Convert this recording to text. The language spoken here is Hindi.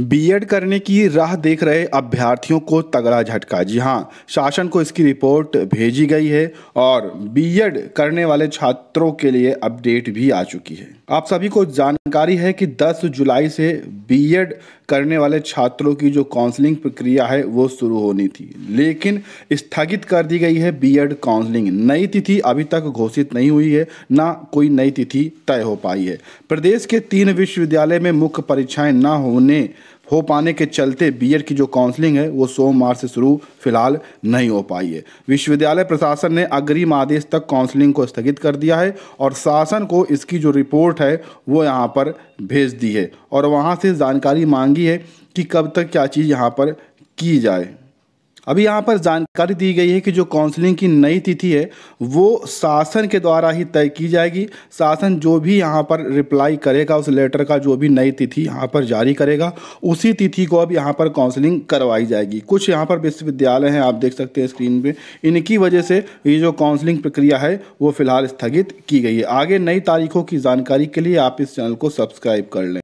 बीएड करने की राह देख रहे अभ्यर्थियों को तगड़ा झटका जी हाँ शासन को इसकी रिपोर्ट भेजी गई है और बीएड करने वाले छात्रों के लिए अपडेट भी आ चुकी है आप सभी को जानकारी है कि 10 जुलाई से बीएड e करने वाले छात्रों की जो काउंसलिंग प्रक्रिया है वो शुरू होनी थी लेकिन स्थगित कर दी गई है बीएड काउंसलिंग e नई तिथि अभी तक घोषित नहीं हुई है ना कोई नई तिथि तय हो पाई है प्रदेश के तीन विश्वविद्यालय में मुख्य परीक्षाएं ना होने हो पाने के चलते बीएड की जो काउंसलिंग है वो सोमवार से शुरू फिलहाल नहीं हो पाई है विश्वविद्यालय प्रशासन ने अग्रिम आदेश तक काउंसलिंग को स्थगित कर दिया है और शासन को इसकी जो रिपोर्ट है वो यहाँ पर भेज दी है और वहाँ से जानकारी मांगी है कि कब तक क्या चीज़ यहाँ पर की जाए अभी यहाँ पर जानकारी दी गई है कि जो काउंसलिंग की नई तिथि है वो शासन के द्वारा ही तय की जाएगी शासन जो भी यहाँ पर रिप्लाई करेगा उस लेटर का जो भी नई तिथि यहाँ पर जारी करेगा उसी तिथि को अब यहाँ पर काउंसलिंग करवाई जाएगी कुछ यहाँ पर विश्वविद्यालय हैं आप देख सकते हैं स्क्रीन पे इनकी वजह से ये जो काउंसलिंग प्रक्रिया है वो फिलहाल स्थगित की गई है आगे नई तारीखों की जानकारी के लिए आप इस चैनल को सब्सक्राइब कर लें